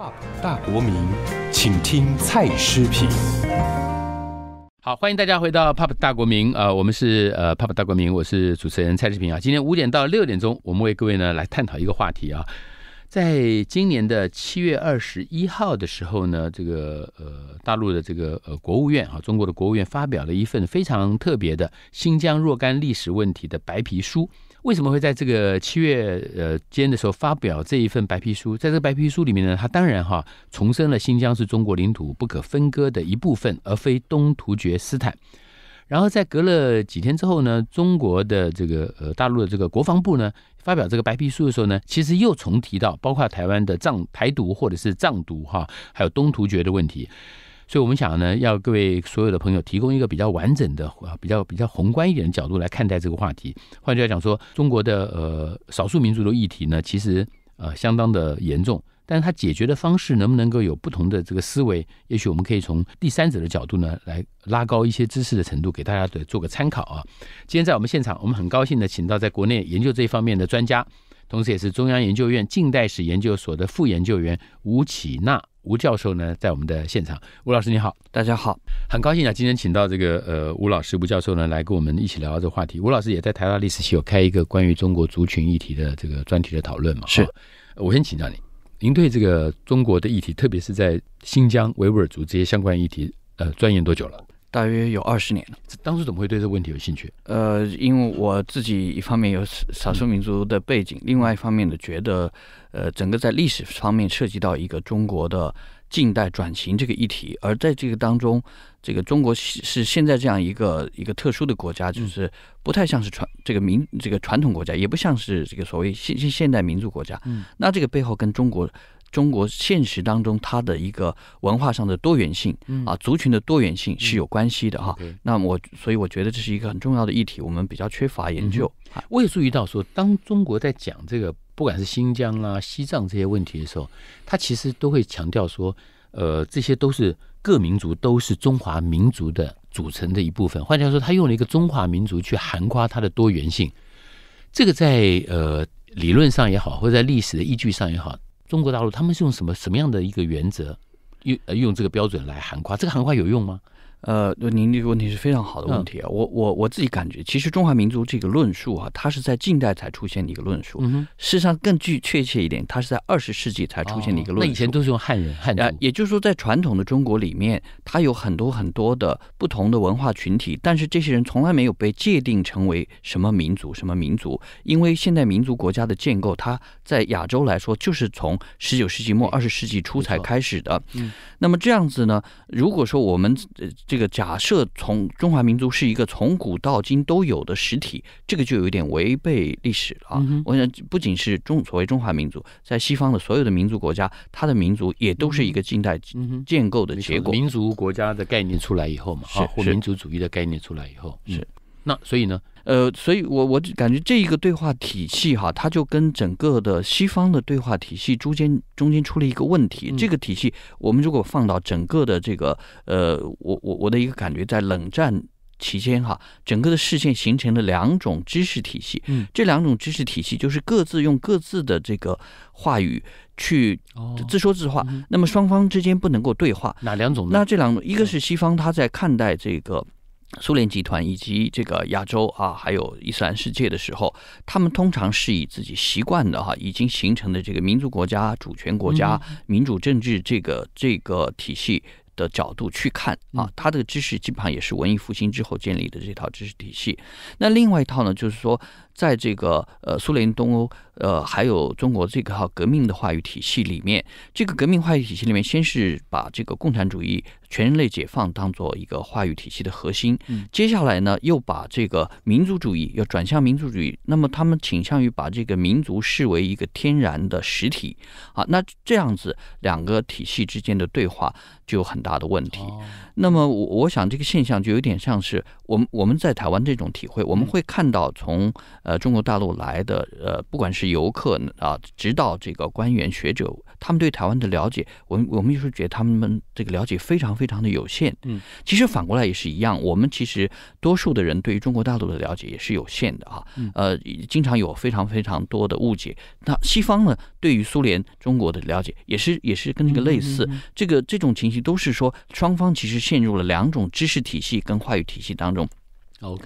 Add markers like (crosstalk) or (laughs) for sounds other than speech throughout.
Pop 大国民，请听蔡诗平。好，欢迎大家回到 Pop 大国民呃，我们是呃 Pop 大国民，我是主持人蔡诗平啊。今天五点到六点钟，我们为各位呢来探讨一个话题啊。在今年的七月二十一号的时候呢，这个呃大陆的这个呃国务院啊，中国的国务院发表了一份非常特别的新疆若干历史问题的白皮书。为什么会在这个七月呃间的时候发表这一份白皮书？在这个白皮书里面呢，他当然哈重申了新疆是中国领土不可分割的一部分，而非东突厥斯坦。然后在隔了几天之后呢，中国的这个呃大陆的这个国防部呢发表这个白皮书的时候呢，其实又重提到包括台湾的藏台独或者是藏独哈，还有东突厥的问题。所以，我们想呢，要各位所有的朋友提供一个比较完整的、比较比较宏观一点的角度来看待这个话题。换句话讲，说中国的呃少数民族的议题呢，其实呃相当的严重，但是它解决的方式能不能够有不同的这个思维？也许我们可以从第三者的角度呢，来拉高一些知识的程度，给大家的做个参考啊。今天在我们现场，我们很高兴的请到在国内研究这一方面的专家，同时也是中央研究院近代史研究所的副研究员吴启娜。吴教授呢，在我们的现场。吴老师你好，大家好，很高兴啊，今天请到这个呃，吴老师、吴教授呢，来跟我们一起聊聊这个话题。吴老师也在台大历史系有开一个关于中国族群议题的这个专题的讨论嘛？是。我先请教您，您对这个中国的议题，特别是在新疆维吾尔族这些相关议题，呃，钻研多久了？大约有二十年了。当时怎么会对这个问题有兴趣？呃，因为我自己一方面有少数民族的背景，另外一方面呢，觉得，呃，整个在历史方面涉及到一个中国的近代转型这个议题，而在这个当中，这个中国是现在这样一个一个特殊的国家，就是不太像是传这个民这个传统国家，也不像是这个所谓现现现代民族国家。嗯，那这个背后跟中国。中国现实当中，它的一个文化上的多元性啊，族群的多元性是有关系的哈。那我所以我觉得这是一个很重要的议题，我们比较缺乏研究。我也注意到说，当中国在讲这个不管是新疆啊、西藏这些问题的时候，他其实都会强调说，呃，这些都是各民族都是中华民族的组成的一部分。换句话说，他用了一个中华民族去涵夸它的多元性。这个在呃理论上也好，或者在历史的依据上也好。中国大陆他们是用什么什么样的一个原则，用用这个标准来涵盖？这个涵盖有用吗？呃，您这个问题是非常好的问题啊！我我我自己感觉，其实中华民族这个论述啊，它是在近代才出现的一个论述。嗯事实上更具确切一点，它是在二十世纪才出现的一个论述。那以前都是用汉人，汉人，也就是说，在传统的中国里面，它有很多很多的不同的文化群体，但是这些人从来没有被界定成为什么民族，什么民族，因为现代民族国家的建构，它在亚洲来说，就是从十九世纪末、二十世纪初才开始的。嗯，那么这样子呢？如果说我们呃。这个假设从中华民族是一个从古到今都有的实体，这个就有点违背历史了。啊！我想，不仅是中所谓中华民族，在西方的所有的民族国家，它的民族也都是一个近代建构的结果。民族国家的概念出来以后嘛，啊，民族主义的概念出来以后，是。那所以呢？呃，所以，我我感觉这一个对话体系哈，它就跟整个的西方的对话体系中间中间出了一个问题。这个体系，我们如果放到整个的这个，呃，我我我的一个感觉，在冷战期间哈，整个的视线形成了两种知识体系。嗯，这两种知识体系就是各自用各自的这个话语去自说自话，那么双方之间不能够对话。哪两种？那这两种，一个是西方，他在看待这个。苏联集团以及这个亚洲啊，还有伊斯兰世界的时候，他们通常是以自己习惯的哈，已经形成的这个民族国家、主权国家、民主政治这个这个体系的角度去看啊，他的知识基本上也是文艺复兴之后建立的这套知识体系。那另外一套呢，就是说。在这个呃苏联东欧呃还有中国这个哈革命的话语体系里面，这个革命话语体系里面，先是把这个共产主义、全人类解放当做一个话语体系的核心，接下来呢又把这个民族主义要转向民族主义，那么他们倾向于把这个民族视为一个天然的实体啊，那这样子两个体系之间的对话就有很大的问题。那么我我想这个现象就有点像是我们我们在台湾这种体会，我们会看到从。呃，中国大陆来的呃，不管是游客啊，直到这个官员、学者，他们对台湾的了解，我们我们有时候觉得他们这个了解非常非常的有限。嗯，其实反过来也是一样，我们其实多数的人对于中国大陆的了解也是有限的啊。呃，经常有非常非常多的误解。那西方呢，对于苏联、中国的了解，也是也是跟这个类似。这个这种情形都是说，双方其实陷入了两种知识体系跟话语体系当中。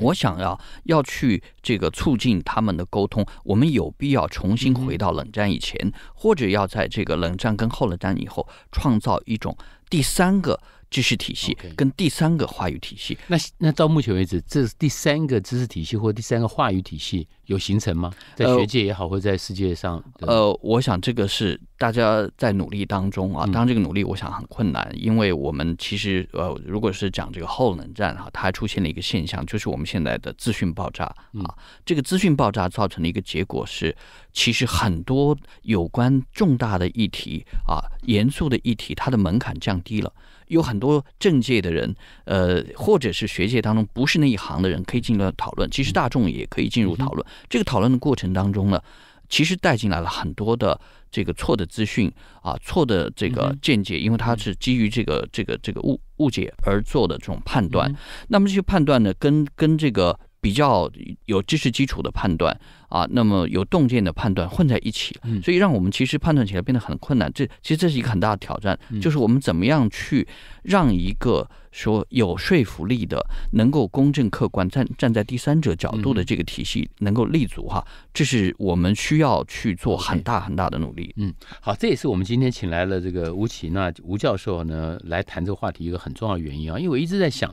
我想要要去这个促进他们的沟通，我们有必要重新回到冷战以前，或者要在这个冷战跟后冷战以后创造一种第三个。知识体系跟第三个话语体系，那那到目前为止，这第三个知识体系或第三个话语体系有形成吗？在学界也好，或在世界上，呃，我想这个是大家在努力当中啊。当然，这个努力我想很困难，因为我们其实呃，如果是讲这个后冷战哈，它出现了一个现象，就是我们现在的资讯爆炸啊。这个资讯爆炸造成的一个结果是，其实很多有关重大的议题啊、严肃的议题，它的门槛降低了。有很多政界的人，呃，或者是学界当中不是那一行的人，可以进入到讨论。其实大众也可以进入讨论。这个讨论的过程当中呢，其实带进来了很多的这个错的资讯啊，错的这个见解，因为它是基于这个这个这个误误解而做的这种判断。那么这些判断呢，跟跟这个。比较有知识基础的判断啊，那么有洞见的判断混在一起，所以让我们其实判断起来变得很困难。这其实这是一个很大的挑战，就是我们怎么样去让一个说有说服力的、能够公正客观、站站在第三者角度的这个体系能够立足哈？这是我们需要去做很大很大的努力。嗯，好，这也是我们今天请来了这个吴奇那吴教授呢来谈这个话题一个很重要的原因啊，因为我一直在想。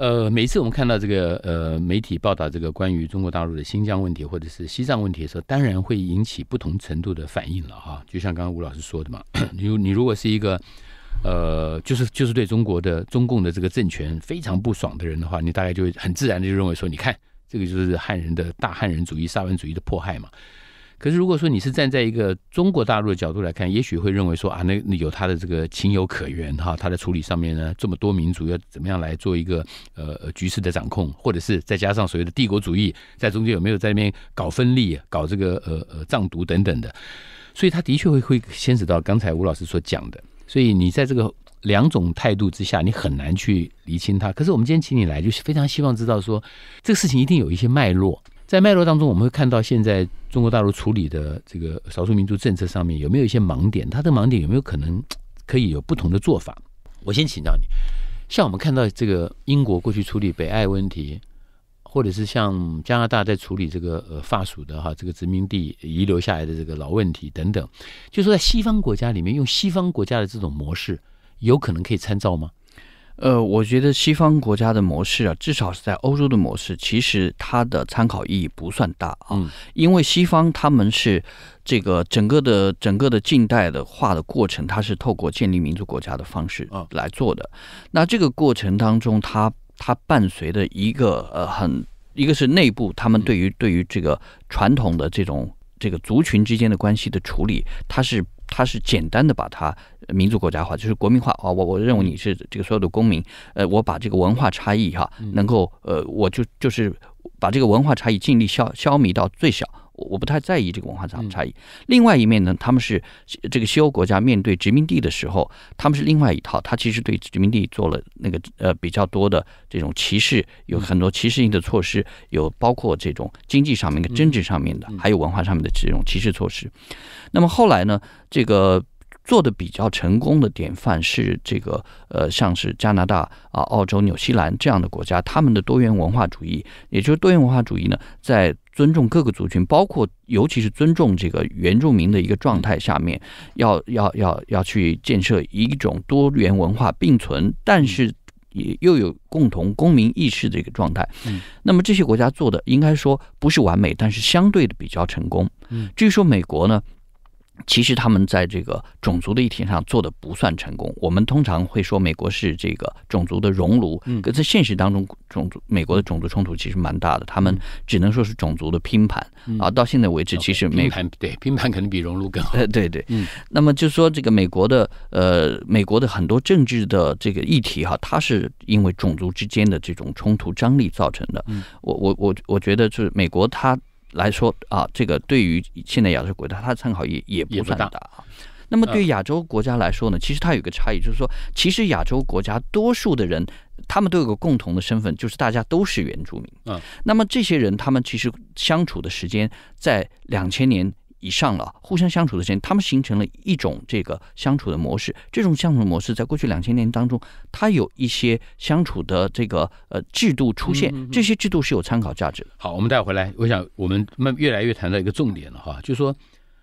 呃，每次我们看到这个呃媒体报道这个关于中国大陆的新疆问题或者是西藏问题的时候，当然会引起不同程度的反应了哈。就像刚刚吴老师说的嘛，你 (laughs) 你如果是一个呃，就是就是对中国的中共的这个政权非常不爽的人的话，你大概就会很自然的就认为说，你看这个就是汉人的大汉人主义、沙文主义的迫害嘛。可是，如果说你是站在一个中国大陆的角度来看，也许会认为说啊，那那有他的这个情有可原哈，他的处理上面呢，这么多民族要怎么样来做一个呃呃局势的掌控，或者是再加上所谓的帝国主义在中间有没有在那边搞分立、搞这个呃呃藏独等等的，所以他的确会会牵扯到刚才吴老师所讲的。所以你在这个两种态度之下，你很难去厘清他。可是我们今天请你来，就是非常希望知道说这个事情一定有一些脉络。在脉络当中，我们会看到现在中国大陆处理的这个少数民族政策上面有没有一些盲点？它的盲点有没有可能可以有不同的做法？我先请教你。像我们看到这个英国过去处理北爱问题，或者是像加拿大在处理这个呃法属的哈这个殖民地遗留下来的这个老问题等等，就说在西方国家里面用西方国家的这种模式，有可能可以参照吗？呃，我觉得西方国家的模式啊，至少是在欧洲的模式，其实它的参考意义不算大啊，因为西方他们是这个整个的整个的近代的化的过程，它是透过建立民族国家的方式来做的。那这个过程当中，它它伴随的一个呃很一个是内部他们对于对于这个传统的这种这个族群之间的关系的处理，它是。他是简单的把它民族国家化，就是国民化啊！我我认为你是这个所有的公民，呃，我把这个文化差异哈，能够呃，我就就是把这个文化差异尽力消消弭到最小。我不太在意这个文化上的差异。另外一面呢，他们是这个西欧国家面对殖民地的时候，他们是另外一套。他其实对殖民地做了那个呃比较多的这种歧视，有很多歧视性的措施，有包括这种经济上面的、政治上面的，还有文化上面的这种歧视措施。那么后来呢，这个做的比较成功的典范是这个呃，像是加拿大啊、澳洲、纽西兰这样的国家，他们的多元文化主义，也就是多元文化主义呢，在尊重各个族群，包括尤其是尊重这个原住民的一个状态，下面要要要要去建设一种多元文化并存，但是也又有共同公民意识的一个状态。嗯，那么这些国家做的应该说不是完美，但是相对的比较成功。嗯，至于说美国呢？其实他们在这个种族的议题上做的不算成功。我们通常会说美国是这个种族的熔炉，嗯，可在现实当中，种族美国的种族冲突其实蛮大的。他们只能说是种族的拼盘啊。到现在为止，其实拼盘对拼盘肯定比熔炉更好。呃，(laughs) 对对，嗯。那么就是说，这个美国的呃，美国的很多政治的这个议题哈，它是因为种族之间的这种冲突张力造成的。我我我我觉得就是美国它。来说啊，这个对于现在亚洲国家，它的参考也也不算大啊。那么对亚洲国家来说呢，其实它有个差异，就是说，其实亚洲国家多数的人，他们都有个共同的身份，就是大家都是原住民。嗯，那么这些人他们其实相处的时间在两千年。以上了，互相相处的时间，他们形成了一种这个相处的模式。这种相处模式，在过去两千年当中，它有一些相处的这个呃制度出现，这些制度是有参考价值的。好，我们带回来，我想我们慢越来越谈到一个重点了哈，就是说，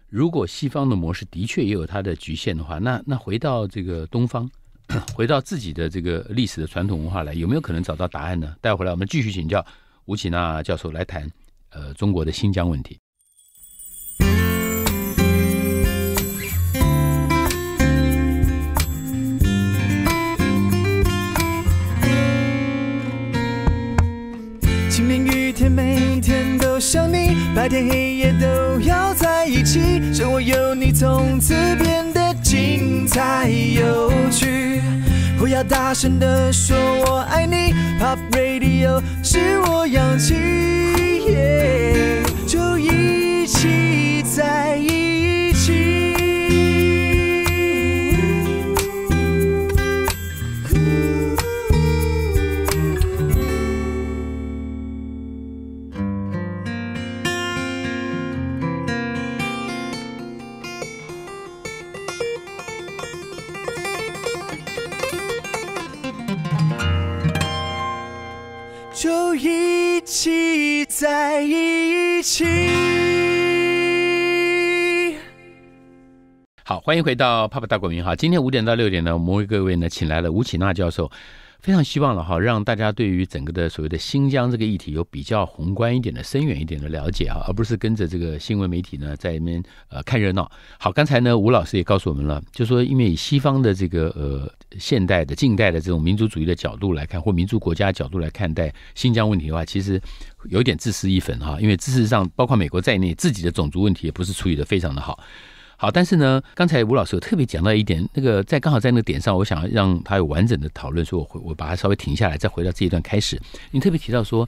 如果西方的模式的确也有它的局限的话，那那回到这个东方，(coughs) 回到自己的这个历史的传统文化来，有没有可能找到答案呢？带回来，我们继续请教吴启娜教授来谈呃中国的新疆问题。想你，白天黑夜都要在一起，生活有你从此变得精彩有趣。不要大声的说我爱你，Pop Radio 是我氧气，就一起在一起。欢迎回到《爸爸大国民》哈，今天五点到六点呢，我们为各位呢请来了吴启娜教授，非常希望了哈，让大家对于整个的所谓的新疆这个议题有比较宏观一点的、深远一点的了解哈，而不是跟着这个新闻媒体呢在里面呃看热闹。好，刚才呢吴老师也告诉我们了，就说因为以西方的这个呃现代的、近代的这种民族主义的角度来看，或民族国家角度来看待新疆问题的话，其实有点自私意粉哈，因为事实上包括美国在内，自己的种族问题也不是处理的非常的好。好，但是呢，刚才吴老师有特别讲到一点，那个在刚好在那个点上，我想要让他有完整的讨论，所以我我把它稍微停下来，再回到这一段开始。你特别提到说，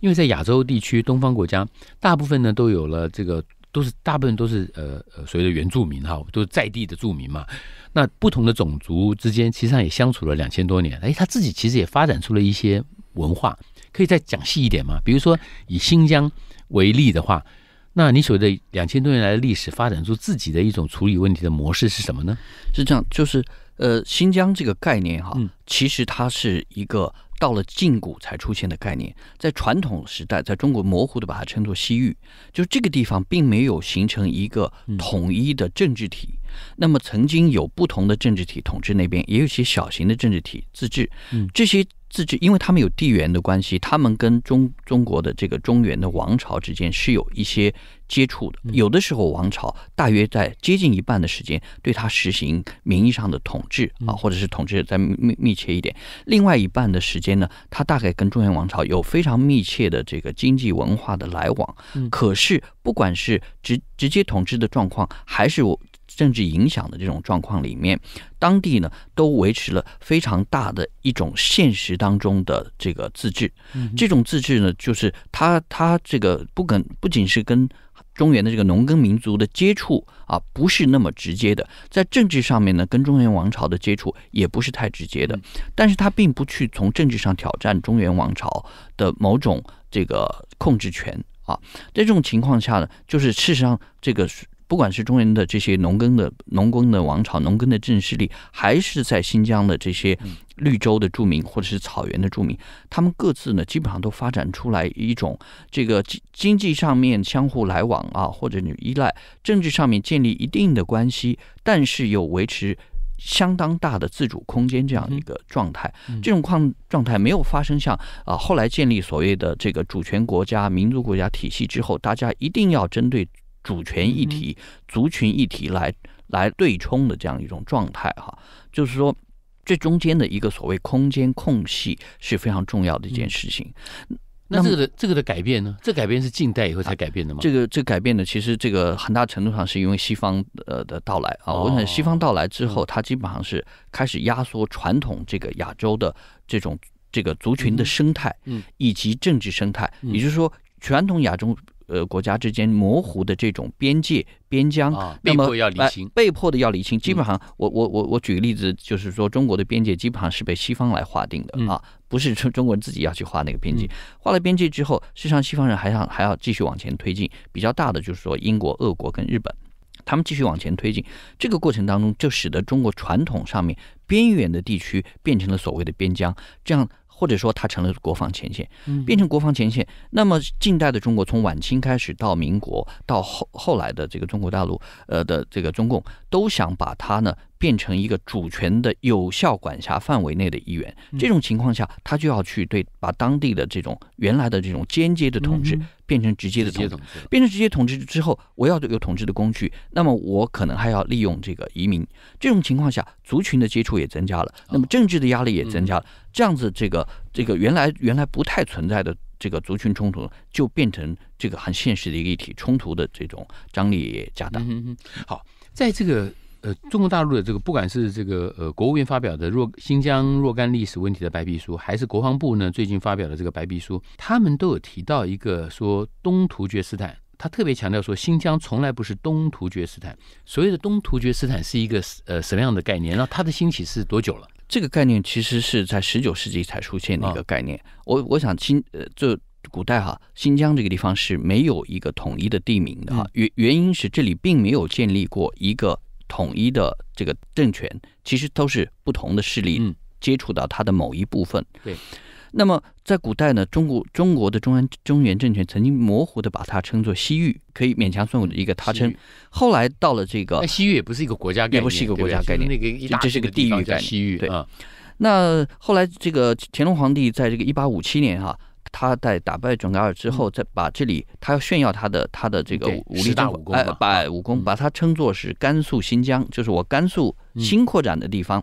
因为在亚洲地区，东方国家大部分呢都有了这个，都是大部分都是呃呃所谓的原住民哈，都是在地的住民嘛。那不同的种族之间，其实上也相处了两千多年。哎，他自己其实也发展出了一些文化，可以再讲细一点吗？比如说以新疆为例的话。那你所谓的两千多年来的历史发展出自己的一种处理问题的模式是什么呢？是这样，就是呃，新疆这个概念哈，其实它是一个到了近古才出现的概念，在传统时代，在中国模糊的把它称作西域，就这个地方并没有形成一个统一的政治体。那么曾经有不同的政治体统治那边，也有一些小型的政治体自治。嗯，这些自治，因为他们有地缘的关系，他们跟中中国的这个中原的王朝之间是有一些接触的。有的时候，王朝大约在接近一半的时间对他实行名义上的统治啊，或者是统治在密密切一点。另外一半的时间呢，他大概跟中原王朝有非常密切的这个经济文化的来往。可是不管是直直接统治的状况，还是我。政治影响的这种状况里面，当地呢都维持了非常大的一种现实当中的这个自治。嗯，这种自治呢，就是它它这个不跟不仅是跟中原的这个农耕民族的接触啊，不是那么直接的。在政治上面呢，跟中原王朝的接触也不是太直接的。但是它并不去从政治上挑战中原王朝的某种这个控制权啊。在这种情况下呢，就是事实上这个。不管是中原的这些农耕的农耕的王朝、农耕的政势力，还是在新疆的这些绿洲的著名或者是草原的著名，他们各自呢，基本上都发展出来一种这个经经济上面相互来往啊，或者你依赖政治上面建立一定的关系，但是又维持相当大的自主空间这样一个状态。这种况状态没有发生像啊后来建立所谓的这个主权国家、民族国家体系之后，大家一定要针对。主权议题、族群议题来来对冲的这样一种状态哈，就是说，这中间的一个所谓空间空隙是非常重要的一件事情。那这个的这个的改变呢？这改变是近代以后才改变的吗？这个这改变呢，其实这个很大程度上是因为西方呃的到来啊。我想，西方到来之后，它基本上是开始压缩传统这个亚洲的这种这个族群的生态，以及政治生态。也就是说，传统亚洲。呃，国家之间模糊的这种边界边疆，那么清，被迫的要理清。基本上，我我我我举个例子，就是说中国的边界基本上是被西方来划定的啊，不是中中国人自己要去划那个边界。划了边界之后，实际上西方人还想还要继续往前推进。比较大的就是说英国、俄国跟日本，他们继续往前推进。这个过程当中，就使得中国传统上面边缘的地区变成了所谓的边疆，这样。或者说，它成了国防前线，变成国防前线。那么，近代的中国，从晚清开始到民国，到后后来的这个中国大陆，呃的这个中共，都想把它呢。变成一个主权的有效管辖范围内的一员，这种情况下，他就要去对把当地的这种原来的这种间接的统治变成直接的统治，变成直接统治之后，我要有统治的工具，那么我可能还要利用这个移民。这种情况下，族群的接触也增加了，那么政治的压力也增加了。这样子，这个这个原来原来不太存在的这个族群冲突，就变成这个很现实的一个体冲突的这种张力也加大。好，在这个。呃，中国大陆的这个不管是这个呃国务院发表的若新疆若干历史问题的白皮书，还是国防部呢最近发表的这个白皮书，他们都有提到一个说东突厥斯坦，他特别强调说新疆从来不是东突厥斯坦。所谓的东突厥斯坦是一个呃什么样的概念？那它的兴起是多久了？这个概念其实是在十九世纪才出现的一个概念。我我想新呃就古代哈新疆这个地方是没有一个统一的地名的哈原原因是这里并没有建立过一个。统一的这个政权，其实都是不同的势力接触到它的某一部分。对，那么在古代呢，中国中国的中央中原政权曾经模糊的把它称作西域，可以勉强算的一个他称。后来到了这个西域也不是一个国家概念，也不是一个国家概念，这是个地域概念。西域对。那后来这个乾隆皇帝在这个一八五七年哈。他在打败准噶尔之后，再把这里，他要炫耀他的他的这个武力大武功，把武功把他称作是甘肃新疆，就是我甘肃。新扩展的地方，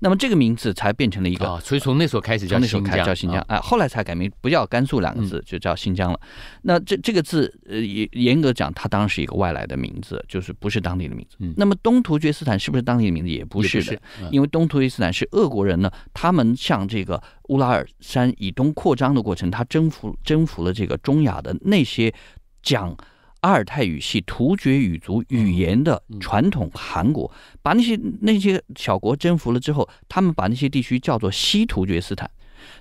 那么这个名字才变成了一个，所以从那时候开始叫新疆，叫新疆啊，后来才改名，不叫甘肃两个字，就叫新疆了。那这这个字，呃，严格讲，它当然是一个外来的名字，就是不是当地的名字。那么东突厥斯坦是不是当地的名字？也不是的，因为东突厥斯坦是鄂国人呢，他们向这个乌拉尔山以东扩张的过程，他征服征服了这个中亚的那些讲。阿尔泰语系突厥语族语言的传统，韩国把那些那些小国征服了之后，他们把那些地区叫做西突厥斯坦，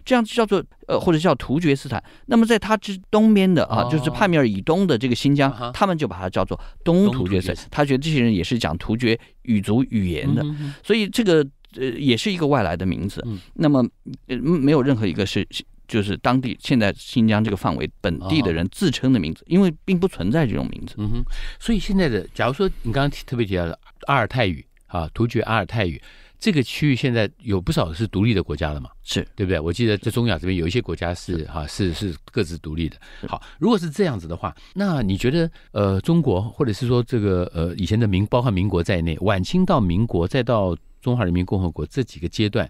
这样叫做呃或者叫突厥斯坦。那么在它之东边的啊，就是帕米尔以东的这个新疆，他们就把它叫做东突厥斯坦。他觉得这些人也是讲突厥语族语言的，所以这个呃也是一个外来的名字。那么呃没有任何一个是。就是当地现在新疆这个范围本地的人自称的名字，因为并不存在这种名字。嗯哼，所以现在的，假如说你刚刚提特别提到的阿尔泰语啊，突厥阿尔泰语这个区域，现在有不少是独立的国家了嘛？是，对不对？我记得在中亚这边有一些国家是哈是是各自独立的。好，如果是这样子的话，那你觉得呃，中国或者是说这个呃以前的民，包括民国在内，晚清到民国再到中华人民共和国这几个阶段，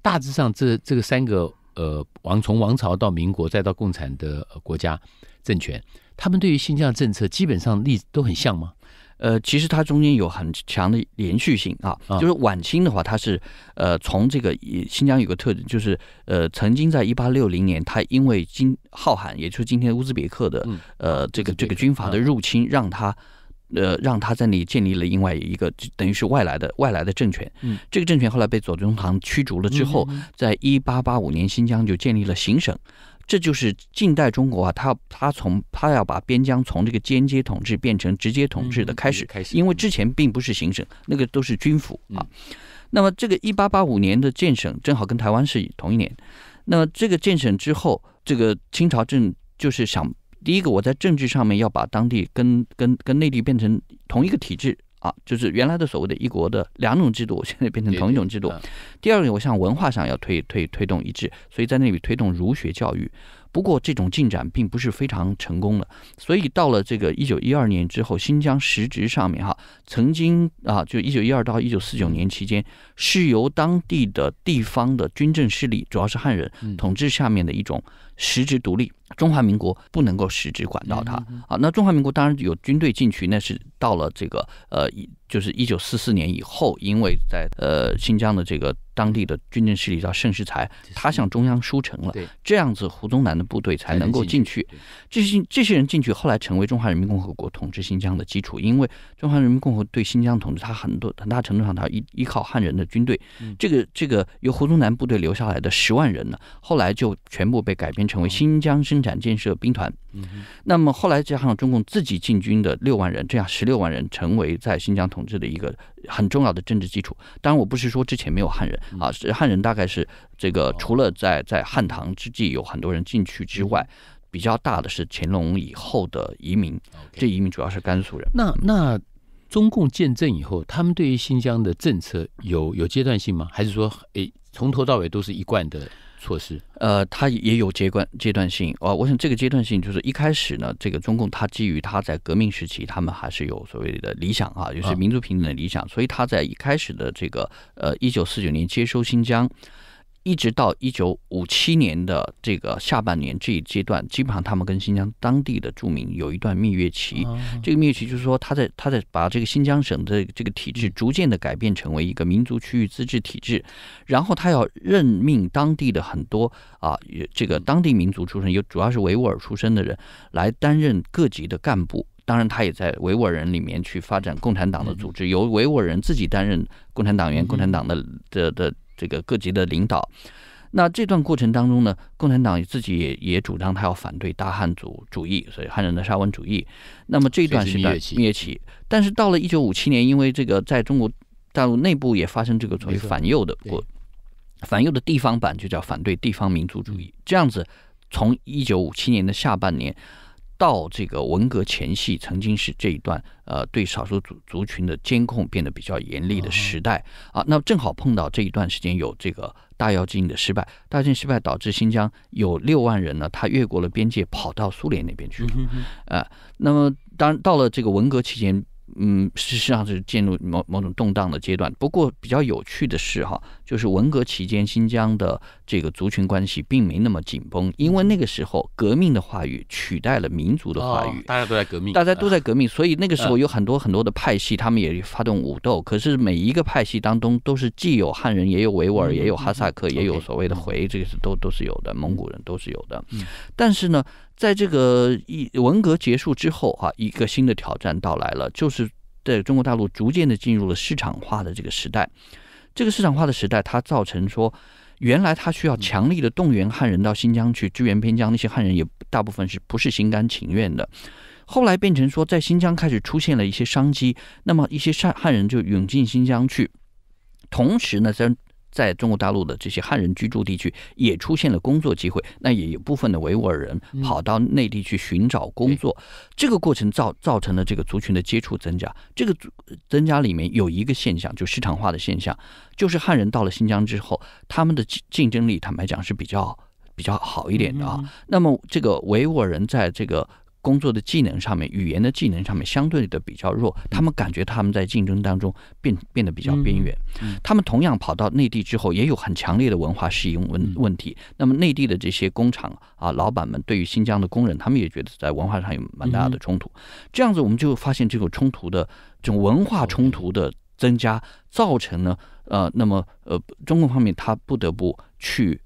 大致上这这个三个。呃，王从王朝到民国，再到共产的国家政权，他们对于新疆的政策基本上立都很像吗？呃，其实它中间有很强的连续性啊，就是晚清的话，它是呃从这个新疆有个特，就是呃曾经在一八六零年，它因为金浩罕，也就是今天乌兹别克的呃这个这个军阀的入侵，让它。呃，让他在那里建立了另外一个，等于是外来的外来的政权。嗯，这个政权后来被左宗棠驱逐了之后，在一八八五年新疆就建立了行省，这就是近代中国啊，他他从他要把边疆从这个间接统治变成直接统治的开始，开始，因为之前并不是行省，那个都是军府啊。那么这个一八八五年的建省正好跟台湾是同一年。那么这个建省之后，这个清朝政就是想。第一个，我在政治上面要把当地跟跟跟内地变成同一个体制啊，就是原来的所谓的一国的两种制度，(laughs) 现在变成同一种制度。第二个，我向文化上要推推推动一致，所以在那里推动儒学教育。不过这种进展并不是非常成功的，所以到了这个一九一二年之后，新疆实质上面哈，曾经啊，就一九一二到一九四九年期间，是由当地的地方的军政势力，主要是汉人统治下面的一种。实职独立，中华民国不能够实职管到它啊。那中华民国当然有军队进去，那是到了这个呃，就是一九四四年以后，因为在呃新疆的这个当地的军政势力叫盛世才，他向中央输城了，这样子胡宗南的部队才能够进去。这些这些人进去，后来成为中华人民共和国统治新疆的基础。因为中华人民共和国对新疆统治，他很多很大程度上他依依靠汉人的军队。这个这个由胡宗南部队留下来的十万人呢，后来就全部被改编。成为新疆生产建设兵团，那么后来加上中共自己进军的六万人，这样十六万人成为在新疆统治的一个很重要的政治基础。当然，我不是说之前没有汉人啊，是汉人大概是这个，除了在在汉唐之际有很多人进去之外，比较大的是乾隆以后的移民。这移民主要是甘肃人。那那中共建政以后，他们对于新疆的政策有有阶段性吗？还是说诶，从头到尾都是一贯的？措施，呃，它也有阶段阶段性啊。我想这个阶段性就是一开始呢，这个中共它基于它在革命时期，他们还是有所谓的理想啊，就是民族平等的理想，所以他在一开始的这个呃，一九四九年接收新疆。一直到一九五七年的这个下半年这一阶段，基本上他们跟新疆当地的著名有一段蜜月期。这个蜜月期就是说，他在他在把这个新疆省的这个体制逐渐的改变成为一个民族区域自治体制，然后他要任命当地的很多啊，这个当地民族出身，有主要是维吾尔出身的人来担任各级的干部。当然，他也在维吾尔人里面去发展共产党的组织，由维吾尔人自己担任共产党员、共产党的的的。这个各级的领导，那这段过程当中呢，共产党自己也也主张他要反对大汉族主义，所以汉人的沙文主义。那么这段时期，灭起，但是到了一九五七年，因为这个在中国大陆内部也发生这个所谓反右的过，反右的地方版就叫反对地方民族主义。这样子，从一九五七年的下半年。到这个文革前夕，曾经是这一段呃对少数族族群的监控变得比较严厉的时代啊。那么正好碰到这一段时间有这个大跃进的失败，大跃进失败导致新疆有六万人呢，他越过了边界跑到苏联那边去了。呃，那么当然到了这个文革期间，嗯，事实上是进入某某种动荡的阶段。不过比较有趣的是哈，就是文革期间新疆的。这个族群关系并没那么紧绷，因为那个时候革命的话语取代了民族的话语，大家都在革命，大家都在革命，所以那个时候有很多很多的派系，他们也发动武斗。可是每一个派系当中都是既有汉人，也有维吾尔，也有哈萨克，也有所谓的回，这个是都都是有的，蒙古人都是有的。但是呢，在这个一文革结束之后，哈，一个新的挑战到来了，就是在中国大陆逐渐的进入了市场化的这个时代。这个市场化的时代，它造成说。原来他需要强力的动员汉人到新疆去支援边疆，那些汉人也大部分是不是心甘情愿的？后来变成说，在新疆开始出现了一些商机，那么一些汉汉人就涌进新疆去，同时呢，在。在中国大陆的这些汉人居住地区，也出现了工作机会。那也有部分的维吾尔人跑到内地去寻找工作。这个过程造造成了这个族群的接触增加。这个增加里面有一个现象，就市场化的现象，就是汉人到了新疆之后，他们的竞争力，坦白讲是比较比较好一点的。啊。那么这个维吾尔人在这个。工作的技能上面，语言的技能上面相对的比较弱，他们感觉他们在竞争当中变变得比较边缘。他们同样跑到内地之后，也有很强烈的文化适应问问题。那么内地的这些工厂啊，老板们对于新疆的工人，他们也觉得在文化上有蛮大的冲突。这样子，我们就发现这个冲突的这种文化冲突的增加，造成呢，呃，那么呃，中国方面他不得不去。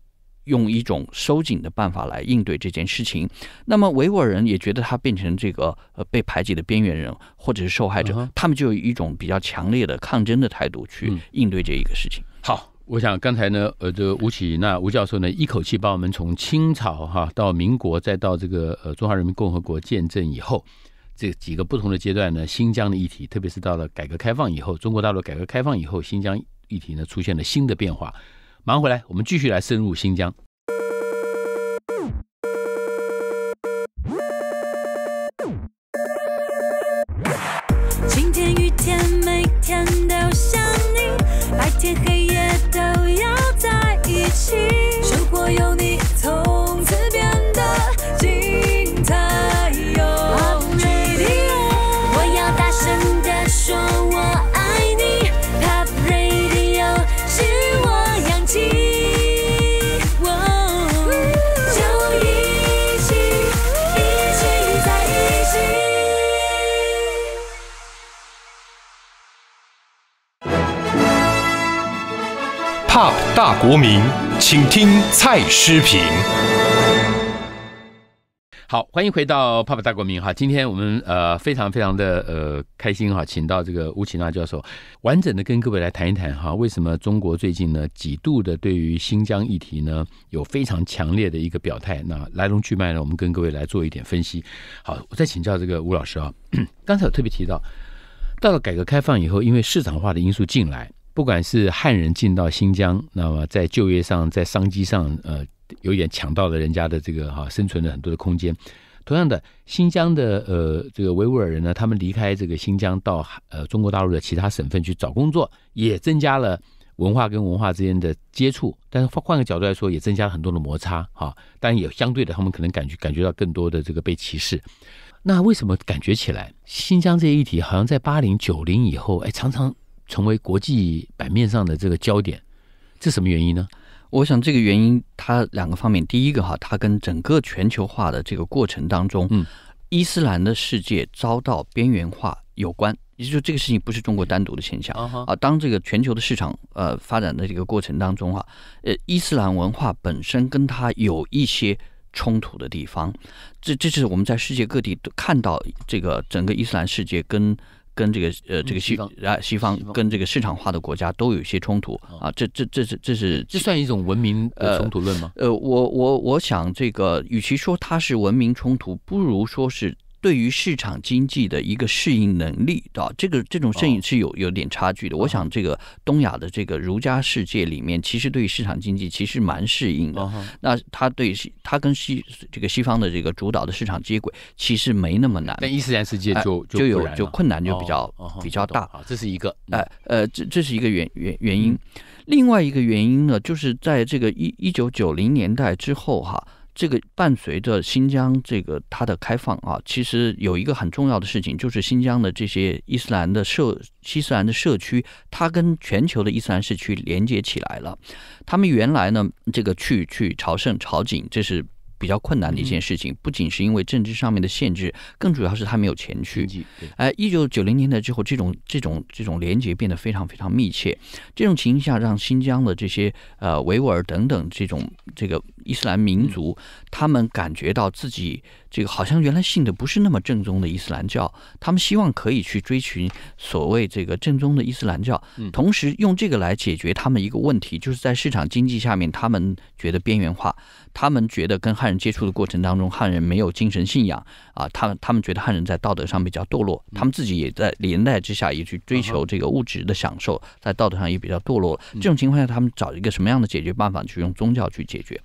用一种收紧的办法来应对这件事情。那么维吾尔人也觉得他变成这个呃被排挤的边缘人或者是受害者，他们就有一种比较强烈的抗争的态度去应对这一个事情。好，我想刚才呢，呃，这吴启那吴教授呢，一口气把我们从清朝哈到民国，再到这个呃中华人民共和国建政以后这几个不同的阶段呢，新疆的议题，特别是到了改革开放以后，中国大陆改革开放以后，新疆议题呢出现了新的变化。忙回来，我们继续来深入新疆。大国民，请听蔡诗平。好，欢迎回到《爸爸大国民》哈，今天我们呃非常非常的呃开心哈，请到这个吴奇娜教授，完整的跟各位来谈一谈哈，为什么中国最近呢几度的对于新疆议题呢有非常强烈的一个表态？那来龙去脉呢，我们跟各位来做一点分析。好，我再请教这个吴老师啊，刚才我特别提到，到了改革开放以后，因为市场化的因素进来。不管是汉人进到新疆，那么在就业上、在商机上，呃，有点抢到了人家的这个哈生存的很多的空间。同样的，新疆的呃这个维吾尔人呢，他们离开这个新疆到呃中国大陆的其他省份去找工作，也增加了文化跟文化之间的接触。但是换个角度来说，也增加了很多的摩擦哈。当然也相对的，他们可能感觉感觉到更多的这个被歧视。那为什么感觉起来新疆这一题好像在八零九零以后，哎，常常？成为国际版面上的这个焦点，这什么原因呢？我想这个原因它两个方面，第一个哈，它跟整个全球化的这个过程当中，嗯，伊斯兰的世界遭到边缘化有关，也就这个事情不是中国单独的现象啊。当这个全球的市场呃发展的这个过程当中啊，呃，伊斯兰文化本身跟它有一些冲突的地方，这这是我们在世界各地都看到这个整个伊斯兰世界跟。跟这个呃，这个西啊，西方跟这个市场化的国家都有一些冲突啊，这这这是这是这算一种文明的冲突论吗？呃，我我我想这个，与其说它是文明冲突，不如说是。对于市场经济的一个适应能力，啊，这个这种适应是有有点差距的。我想，这个东亚的这个儒家世界里面，其实对于市场经济其实蛮适应的。那他对他跟西这个西方的这个主导的市场接轨，其实没那么难。那伊斯兰世界就就有就困难就比较比较大。这是一个。哎呃，这这是一个原原原因。另外一个原因呢，就是在这个一一九九零年代之后哈。这个伴随着新疆这个它的开放啊，其实有一个很重要的事情，就是新疆的这些伊斯兰的社、伊斯兰的社区，它跟全球的伊斯兰社区连接起来了。他们原来呢，这个去去朝圣、朝觐，这是。比较困难的一件事情，不仅是因为政治上面的限制，更主要是他没有前驱。哎，一九九零年代之后，这种这种这种连接变得非常非常密切，这种情形下，让新疆的这些呃维吾尔等等这种这个伊斯兰民族，他们感觉到自己。这个好像原来信的不是那么正宗的伊斯兰教，他们希望可以去追寻所谓这个正宗的伊斯兰教，同时用这个来解决他们一个问题，就是在市场经济下面，他们觉得边缘化，他们觉得跟汉人接触的过程当中，汉人没有精神信仰啊，他们他们觉得汉人在道德上比较堕落，他们自己也在连带之下也去追求这个物质的享受，在道德上也比较堕落。这种情况下，他们找一个什么样的解决办法，去用宗教去解决。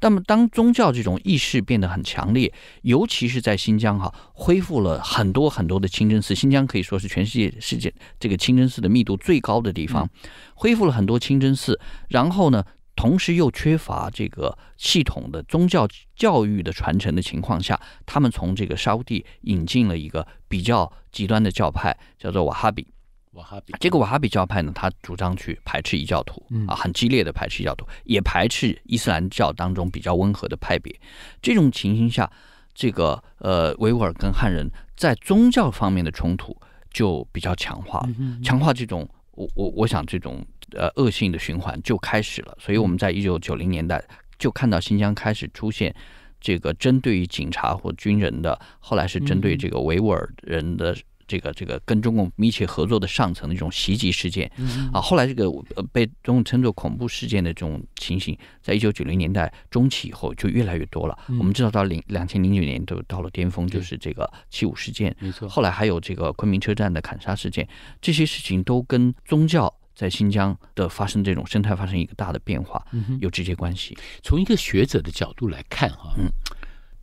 那么当宗教这种意识变得很强烈。尤其是在新疆哈，恢复了很多很多的清真寺，新疆可以说是全世界世界这个清真寺的密度最高的地方，恢复了很多清真寺。然后呢，同时又缺乏这个系统的宗教教育的传承的情况下，他们从这个沙地引进了一个比较极端的教派，叫做瓦哈比。瓦哈比这个瓦哈比教派呢，他主张去排斥异教徒啊，很激烈的排斥异教徒，也排斥伊斯兰教当中比较温和的派别。这种情形下。这个呃，维吾尔跟汉人在宗教方面的冲突就比较强化，强化这种我我我想这种呃恶性的循环就开始了。所以我们在一九九零年代就看到新疆开始出现这个针对于警察或军人的，后来是针对这个维吾尔人的。这个这个跟中共密切合作的上层的这种袭击事件，啊，后来这个呃被中共称作恐怖事件的这种情形，在一九九零年代中期以后就越来越多了。我们知道到零两千零九年都到了巅峰，就是这个七五事件，没错。后来还有这个昆明车站的砍杀事件，这些事情都跟宗教在新疆的发生这种生态发生一个大的变化有直接关系。从一个学者的角度来看，哈。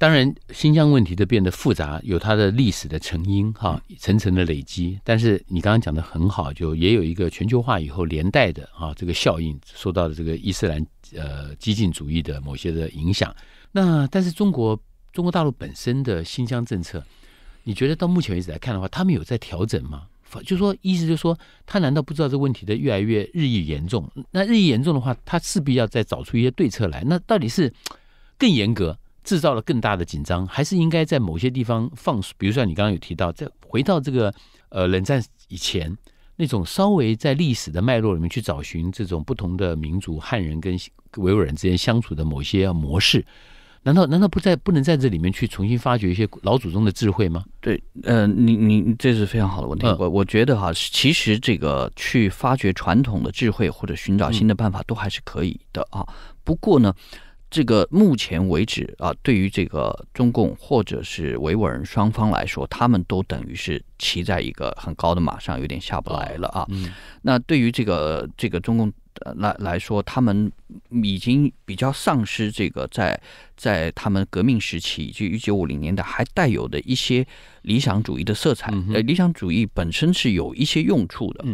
当然，新疆问题的变得复杂，有它的历史的成因，哈，层层的累积。但是你刚刚讲的很好，就也有一个全球化以后连带的啊，这个效应受到了这个伊斯兰呃激进主义的某些的影响。那但是中国中国大陆本身的新疆政策，你觉得到目前为止来看的话，他们有在调整吗？就说意思就是说，他难道不知道这问题的越来越日益严重？那日益严重的话，他势必要再找出一些对策来。那到底是更严格？制造了更大的紧张，还是应该在某些地方放松？比如说，你刚刚有提到，在回到这个呃冷战以前那种稍微在历史的脉络里面去找寻这种不同的民族汉人跟维吾尔人之间相处的某些模式，难道难道不在不能在这里面去重新发掘一些老祖宗的智慧吗？对，呃，你你这是非常好的问题，我我觉得哈，其实这个去发掘传统的智慧或者寻找新的办法都还是可以的啊。不过呢。这个目前为止啊，对于这个中共或者是维吾尔人双方来说，他们都等于是骑在一个很高的马上，有点下不来了啊。那对于这个这个中共来来说，他们已经比较丧失这个在。在他们革命时期以及一九五零年代还带有的一些理想主义的色彩，呃，理想主义本身是有一些用处的。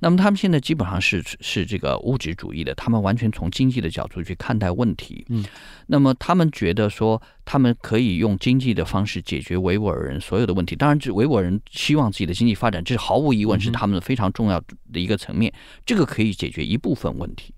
那么他们现在基本上是是这个物质主义的，他们完全从经济的角度去看待问题。嗯，那么他们觉得说他们可以用经济的方式解决维吾尔人所有的问题。当然，这维吾尔人希望自己的经济发展，这是毫无疑问是他们非常重要的一个层面。这个可以解决一部分问题，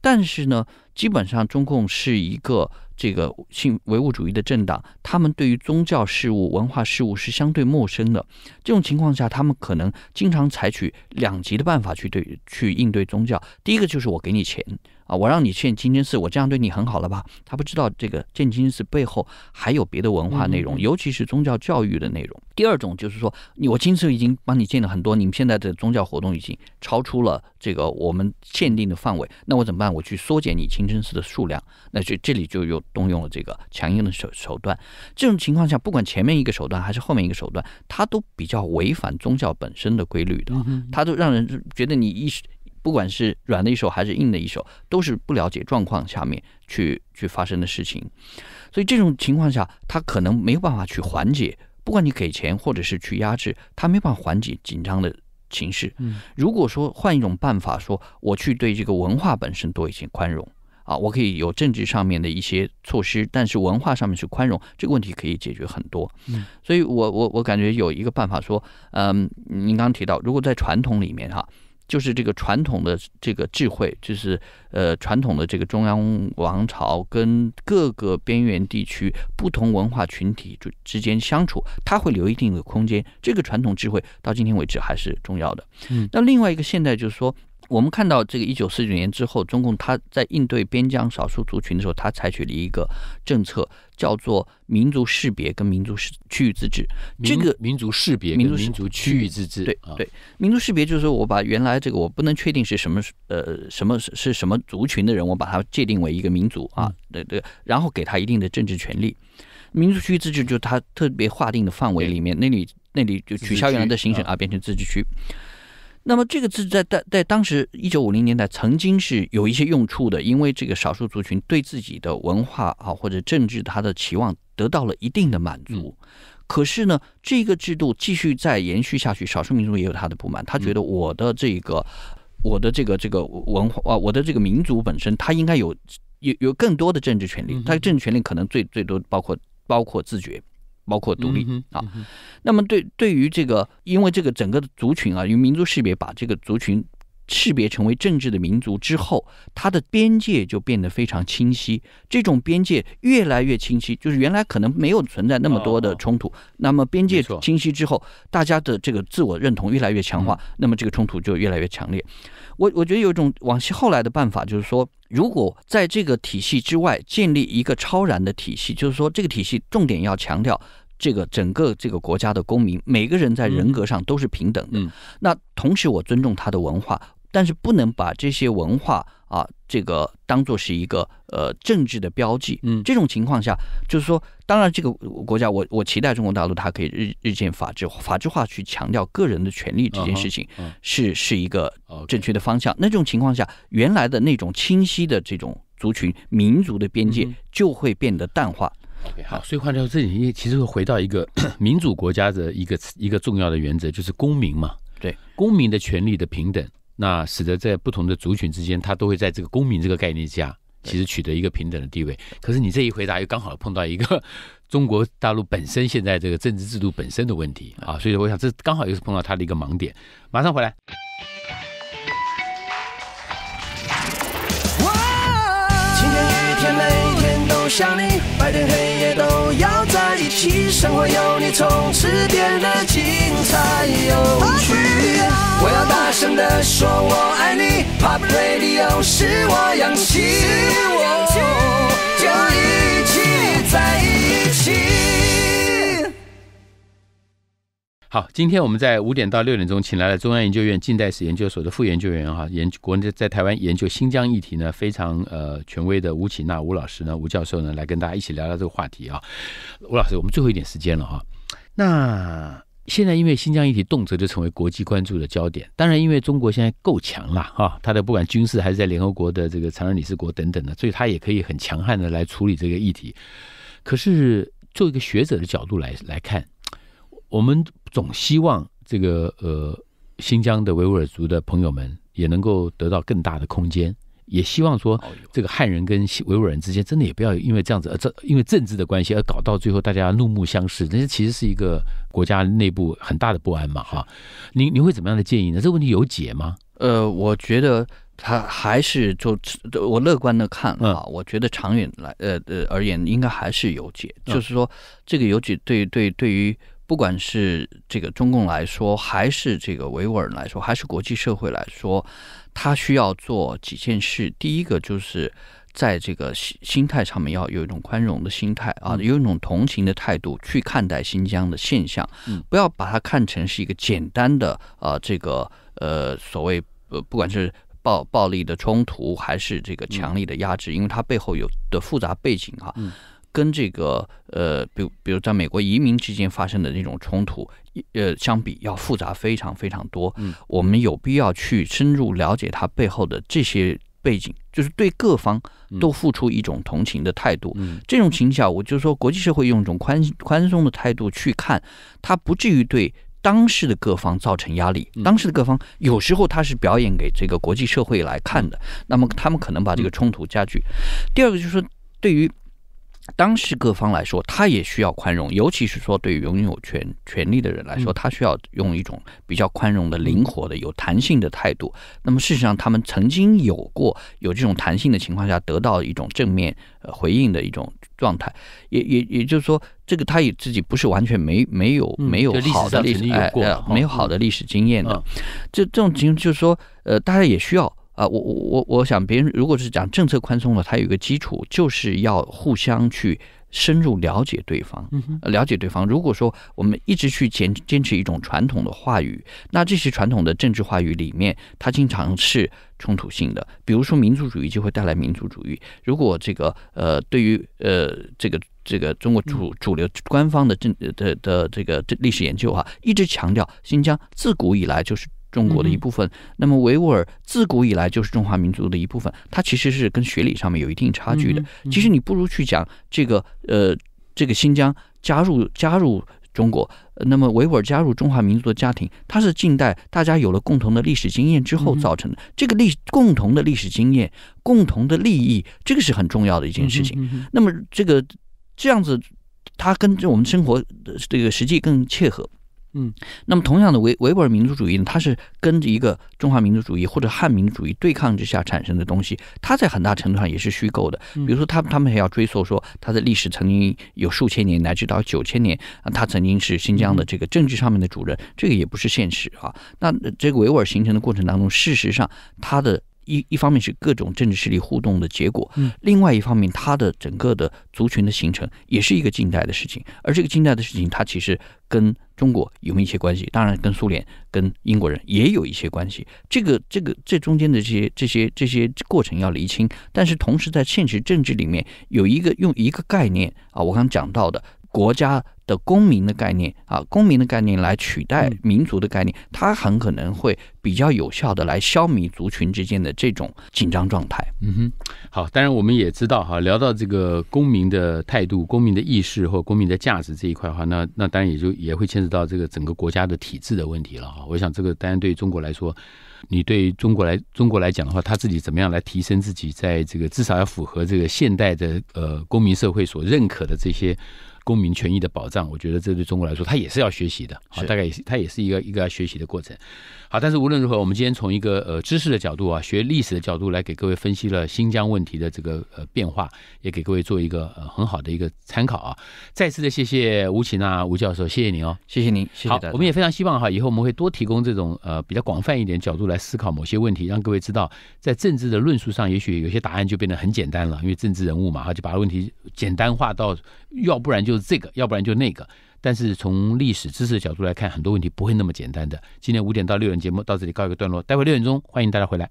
但是呢，基本上中共是一个。这个信唯物主义的政党，他们对于宗教事务、文化事务是相对陌生的。这种情况下，他们可能经常采取两极的办法去对去应对宗教。第一个就是我给你钱。啊，我让你去清真寺，我这样对你很好了吧？他不知道这个建清真寺背后还有别的文化内容，尤其是宗教教育的内容。第二种就是说，我清真寺已经帮你建了很多，你们现在的宗教活动已经超出了这个我们限定的范围，那我怎么办？我去缩减你清真寺的数量，那这这里就又动用了这个强硬的手手段。这种情况下，不管前面一个手段还是后面一个手段，它都比较违反宗教本身的规律的，它都让人觉得你意识。不管是软的一手还是硬的一手，都是不了解状况下面去去发生的事情，所以这种情况下，他可能没有办法去缓解。不管你给钱或者是去压制，他没办法缓解紧张的情绪。如果说换一种办法，说我去对这个文化本身多一些宽容啊，我可以有政治上面的一些措施，但是文化上面去宽容，这个问题可以解决很多。所以我我我感觉有一个办法说，嗯，您刚刚提到，如果在传统里面哈。就是这个传统的这个智慧，就是呃传统的这个中央王朝跟各个边缘地区不同文化群体之之间相处，他会留一定的空间。这个传统智慧到今天为止还是重要的。嗯，那另外一个现在就是说。我们看到这个一九四九年之后，中共他在应对边疆少数族群的时候，他采取了一个政策，叫做民族识别跟民族区区域自治。这个民族识别、民族民族区域自治。对对，民族识别就是我把原来这个我不能确定是什么呃什么是什么族群的人，我把它界定为一个民族啊，对对，然后给他一定的政治权利。民族区域自治就是他特别划定的范围里面，那里那里就取消原来的行省啊，变成自治区。那么这个字在在在当时一九五零年代曾经是有一些用处的，因为这个少数族群对自己的文化啊或者政治他的期望得到了一定的满足。可是呢，这个制度继续再延续下去，少数民族也有他的不满。他觉得我的这个，我的这个这个文化啊，我的这个民族本身，他应该有有有更多的政治权利。他政治权利可能最最多包括包括自觉。包括独立啊，那么对对于这个，因为这个整个的族群啊，因为民族识别，把这个族群。识别成为政治的民族之后，它的边界就变得非常清晰。这种边界越来越清晰，就是原来可能没有存在那么多的冲突。那么边界清晰之后，大家的这个自我认同越来越强化，那么这个冲突就越来越强烈。我我觉得有一种往后来的办法，就是说，如果在这个体系之外建立一个超然的体系，就是说，这个体系重点要强调这个整个这个国家的公民每个人在人格上都是平等的。那同时，我尊重他的文化。但是不能把这些文化啊，这个当做是一个呃政治的标记。嗯，这种情况下，就是说，当然这个国家，我我期待中国大陆它可以日日渐法治法治化，去强调个人的权利这件事情，是是一个正确的方向。那这种情况下，原来的那种清晰的这种族群民族的边界就会变得淡化。OK，好，所以换掉这己，其实会回到一个 (coughs) 民主国家的一个一个重要的原则，就是公民嘛，对公民的权利的平等。那使得在不同的族群之间，他都会在这个公民这个概念下，其实取得一个平等的地位。可是你这一回答又刚好碰到一个 (laughs) 中国大陆本身现在这个政治制度本身的问题啊，所以我想这刚好又是碰到他的一个盲点。马上回来。想你，白天黑夜都要在一起，生活有你从此变得精彩有趣。我要大声地说我爱你，怕对你丢是我氧气。就一起，在一起。好，今天我们在五点到六点钟请来了中央研究院近代史研究所的副研究员哈，研究国内在台湾研究新疆议题呢非常呃权威的吴启娜吴老师呢吴教授呢来跟大家一起聊聊这个话题啊。吴老师，我们最后一点时间了哈。那现在因为新疆议题动辄就成为国际关注的焦点，当然因为中国现在够强了哈，他的不管军事还是在联合国的这个常任理事国等等的，所以他也可以很强悍的来处理这个议题。可是作为一个学者的角度来来看，我们。总希望这个呃新疆的维吾尔族的朋友们也能够得到更大的空间，也希望说这个汉人跟维吾尔人之间真的也不要因为这样子，这因为政治的关系而搞到最后大家怒目相视，那其实是一个国家内部很大的不安嘛。哈，您您会怎么样的建议呢？这个问题有解吗？呃，我觉得他还是就我乐观的看啊，我觉得长远来呃呃而言，应该还是有解，就是说这个有解对对对于。不管是这个中共来说，还是这个维吾尔来说，还是国际社会来说，他需要做几件事。第一个就是在这个心心态上面要有一种宽容的心态啊，有一种同情的态度去看待新疆的现象，不要把它看成是一个简单的啊，这个呃所谓呃，不管是暴暴力的冲突，还是这个强力的压制，因为它背后有的复杂背景啊。跟这个呃，比比如在美国移民之间发生的那种冲突，呃，相比要复杂非常非常多。嗯，我们有必要去深入了解它背后的这些背景，就是对各方都付出一种同情的态度。嗯，这种情况下，我就说国际社会用一种宽宽松的态度去看，它不至于对当时的各方造成压力。当时的各方有时候他是表演给这个国际社会来看的，那么他们可能把这个冲突加剧。第二个就是说，对于。当时各方来说，他也需要宽容，尤其是说对拥有权权力的人来说，他需要用一种比较宽容的、灵活的、有弹性的态度。那么事实上，他们曾经有过有这种弹性的情况下，得到一种正面呃回应的一种状态，也也也就是说，这个他也自己不是完全没没有没有好的历史哎，没有好的历史经验的。这这种情况就是说，呃，大家也需要。啊，我我我我想，别人如果是讲政策宽松了，它有一个基础，就是要互相去深入了解对方，了解对方。如果说我们一直去坚坚持一种传统的话语，那这些传统的政治话语里面，它经常是冲突性的。比如说，民族主义就会带来民族主义。如果这个呃，对于呃这个这个中国主主流官方的政的的这个历史研究啊，一直强调新疆自古以来就是。中国的一部分，那么维吾尔自古以来就是中华民族的一部分，它其实是跟学理上面有一定差距的。其实你不如去讲这个，呃，这个新疆加入加入中国，那么维吾尔加入中华民族的家庭，它是近代大家有了共同的历史经验之后造成的。这个历共同的历史经验、共同的利益，这个是很重要的一件事情。那么这个这样子，它跟我们生活的这个实际更切合。嗯，那么同样的维维吾尔民族主义呢，它是跟着一个中华民族主义或者汉民族主义对抗之下产生的东西，它在很大程度上也是虚构的。比如说，他他们还要追溯说，它的历史曾经有数千年乃至到九千年，它曾经是新疆的这个政治上面的主人，这个也不是现实啊。那这个维吾尔形成的过程当中，事实上它的。一一方面是各种政治势力互动的结果，嗯，另外一方面，它的整个的族群的形成也是一个近代的事情，而这个近代的事情，它其实跟中国有一些关系，当然跟苏联、跟英国人也有一些关系。这个、这个、这中间的这些、这些、这些过程要厘清，但是同时在现实政治里面有一个用一个概念啊，我刚刚讲到的国家。的公民的概念啊，公民的概念来取代民族的概念，它很可能会比较有效的来消弭族群之间的这种紧张状态。嗯哼，好，当然我们也知道哈，聊到这个公民的态度、公民的意识或公民的价值这一块的话，那那当然也就也会牵涉到这个整个国家的体制的问题了哈。我想这个当然对中国来说，你对中国来中国来讲的话，他自己怎么样来提升自己，在这个至少要符合这个现代的呃公民社会所认可的这些。公民权益的保障，我觉得这对中国来说，它也是要学习的，大概也是它也是一个一个学习的过程。好，但是无论如何，我们今天从一个呃知识的角度啊，学历史的角度来给各位分析了新疆问题的这个呃变化，也给各位做一个呃很好的一个参考啊。再次的谢谢吴启娜吴教授，谢谢您哦，谢谢您。好，我们也非常希望哈，以后我们会多提供这种呃比较广泛一点角度来思考某些问题，让各位知道，在政治的论述上，也许有些答案就变得很简单了，因为政治人物嘛，哈，就把问题简单化到要不然就是这个，要不然就那个。但是从历史知识的角度来看，很多问题不会那么简单的。今天五点到六点节目到这里告一个段落，待会六点钟欢迎大家回来。